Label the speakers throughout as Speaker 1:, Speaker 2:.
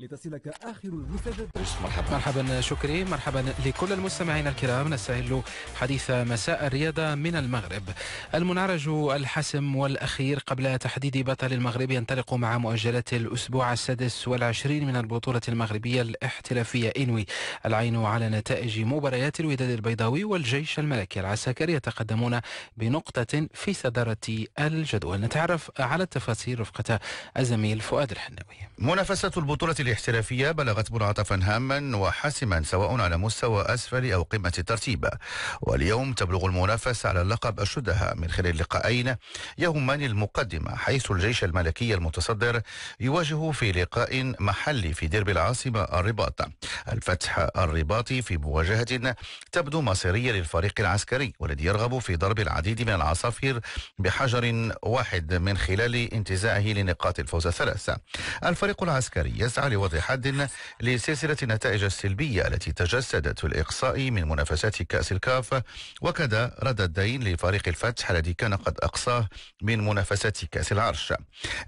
Speaker 1: لتصلك آخر المسجد مرحبا مرحبا شكري مرحبا لكل المستمعين الكرام نستهل حديث مساء الرياضة من المغرب المنعرج الحسم والأخير قبل تحديد بطل المغرب ينطلق مع مؤجلات الأسبوع السادس والعشرين من البطولة المغربية الاحترافية إنوي العين على نتائج مباريات الوداد البيضاوي والجيش الملكي العسكري يتقدمون بنقطة في صدارة الجدول نتعرف على التفاصيل رفقة
Speaker 2: الزميل فؤاد الحناوي منافسة البطولة الاحترافية بلغت منعطفا هاما وحاسما سواء على مستوى أسفل أو قمة الترتيب واليوم تبلغ المنافسة على اللقب أشدها من خلال لقاءين يهمان المقدمة حيث الجيش الملكي المتصدر يواجه في لقاء محلي في درب العاصمة الرباط الفتح الرباطي في مواجهة تبدو مصيرية للفريق العسكري والذي يرغب في ضرب العديد من العصافير بحجر واحد من خلال انتزاعه لنقاط الفوز الثلاثة الفريق العسكري يسعى لوضع حد لسلسلة النتائج السلبية التي تجسدت في الإقصاء من منافسات كأس الكاف وكذا رد الدين لفريق الفتح الذي كان قد أقصاه من منافسات كأس العرش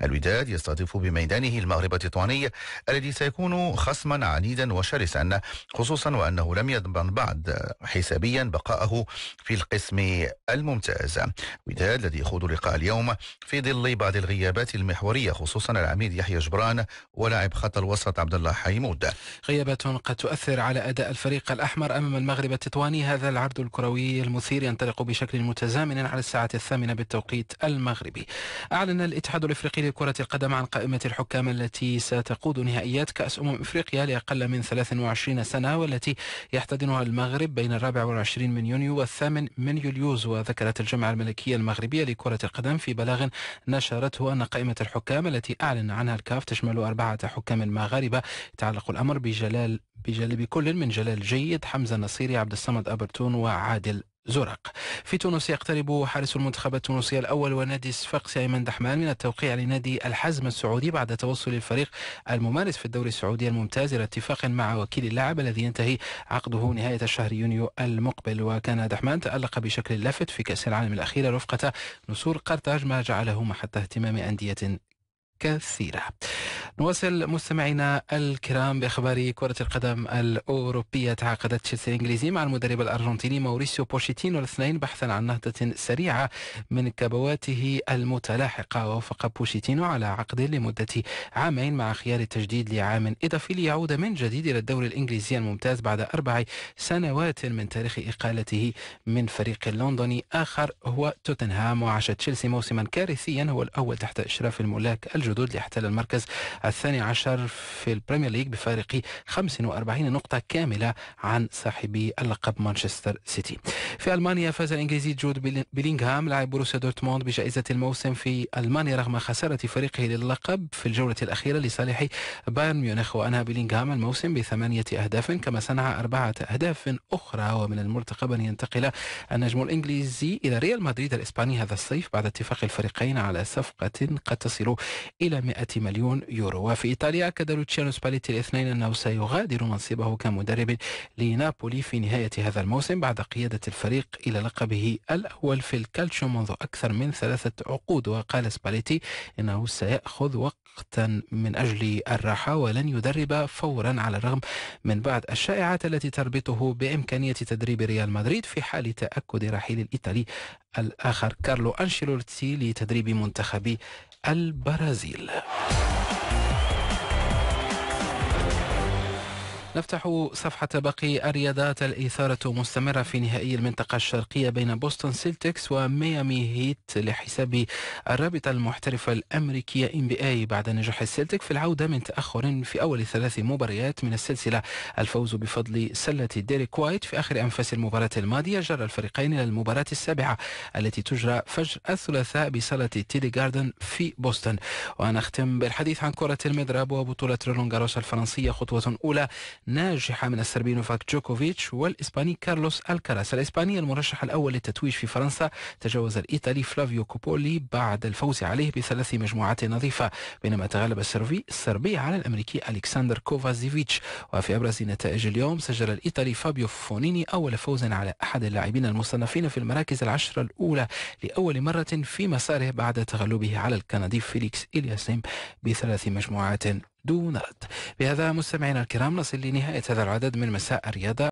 Speaker 2: الوداد يستضيف بميدانه المغرب التطواني الذي سيكون خصما عنيدا وشرسا خصوصا وأنه لم يضمن بعد حسابيا بقاءه في القسم الممتاز وداد الذي يخوض لقاء اليوم في ظل بعض الغيابات المحورية خصوصا العميد يحيى جبران ولاعب خط الوسط الوسط عبد الله حيمود غيابات قد تؤثر
Speaker 1: على أداء الفريق الأحمر أمام المغرب التطواني هذا العرض الكروي المثير ينطلق بشكل متزامن على الساعة الثامنة بالتوقيت المغربي أعلن الاتحاد الإفريقي لكرة القدم عن قائمة الحكام التي ستقود نهائيات كأس أمم إفريقيا لأقل من 23 سنة والتي يحتضنها المغرب بين الرابع والعشرين من يونيو والثامن من يوليوز وذكرت الجمعه الملكية المغربية لكرة القدم في بلاغ نشرته أن قائمة الحكام التي أعلن عنها الكاف تشمل أربعة حكام مغربيين غريبة يتعلق الأمر بجلال بجانب كل من جلال جيد حمزة نصيري عبد الصمد أبرتون وعادل زرق في تونس يقترب حارس المنتخب التونسي الأول ونادي الصفاقسي أيمن دحمان من التوقيع لنادي الحزم السعودي بعد توصل الفريق الممارس في الدوري السعودي الممتاز إلى اتفاق مع وكيل اللاعب الذي ينتهي عقده نهاية الشهر يونيو المقبل وكان دحمان تألق بشكل لافت في كأس العالم الأخيرة رفقة نسور قرطاج ما جعله محط اهتمام أندية كثيرة نواصل مستمعينا الكرام بأخبار كرة القدم الأوروبية تعاقدت تشيلسي الإنجليزي مع المدرب الأرجنتيني موريسيو بوشيتينو الاثنين بحثا عن نهضة سريعة من كبواته المتلاحقة وافق بوشيتينو على عقد لمدة عامين مع خيار التجديد لعام إضافي ليعود من جديد إلى الدوري الإنجليزي الممتاز بعد أربع سنوات من تاريخ إقالته من فريق لندني آخر هو توتنهام وعاش تشيلسي موسما كارثيا هو الأول تحت إشراف الملاك الجدد ليحتل المركز الثاني عشر في البريمير ليج بفارق 45 نقطة كاملة عن صاحبي اللقب مانشستر سيتي في ألمانيا فاز الإنجليزي جود بيلينغهام لاعب بروسيا دورتموند بجائزة الموسم في ألمانيا رغم خسارة فريقه للقب في الجولة الأخيرة لصالح بايرن ميونخ وأنهى بيلينغهام الموسم بثمانية أهداف كما صنع أربعة أهداف أخرى ومن المرتقب أن ينتقل النجم الإنجليزي إلى ريال مدريد الإسباني هذا الصيف بعد اتفاق الفريقين على صفقة قد تصل إلى 100 مليون يورو وفي إيطاليا أكد لوتشيانو سباليتي الاثنين أنه سيغادر منصبه كمدرب لنابولي في نهاية هذا الموسم بعد قيادة الفريق إلى لقبه الأول في الكالتشيو منذ أكثر من ثلاثة عقود وقال سباليتي إنه سيأخذ وقتا من أجل الراحة ولن يدرب فورا على الرغم من بعض الشائعات التي تربطه بإمكانية تدريب ريال مدريد في حال تأكد رحيل الإيطالي الآخر كارلو أنشيلوتي لتدريب منتخب البرازيل نفتح صفحة باقي الرياضات الإثارة مستمرة في نهائي المنطقة الشرقية بين بوسطن سيلتكس وميامي هيت لحساب الرابطة المحترفة الأمريكية إن بي أي بعد نجاح السيلتك في العودة من تأخر في أول ثلاث مباريات من السلسلة الفوز بفضل سلة ديريك وايت في آخر أنفاس المباراة الماضية جرى الفريقين إلى المباراة السابعة التي تجرى فجر الثلاثاء بصالة تيدي جاردن في بوسطن ونختم بالحديث عن كرة المضرب وبطولة رولون الفرنسية خطوة أولى ناجحة من السربي نوفاك جوكوفيتش والإسباني كارلوس ألكاراس الإسباني المرشح الأول للتتويج في فرنسا تجاوز الإيطالي فلافيو كوبولي بعد الفوز عليه بثلاث مجموعات نظيفة بينما تغلب السربي السربي على الأمريكي ألكسندر كوفازيفيتش وفي أبرز نتائج اليوم سجل الإيطالي فابيو فونيني أول فوز على أحد اللاعبين المصنفين في المراكز العشرة الأولى لأول مرة في مساره بعد تغلبه على الكندي فيليكس إلياسيم بثلاث مجموعات دون رد بهذا مستمعينا الكرام نصل لنهاية هذا العدد من مساء الرياضة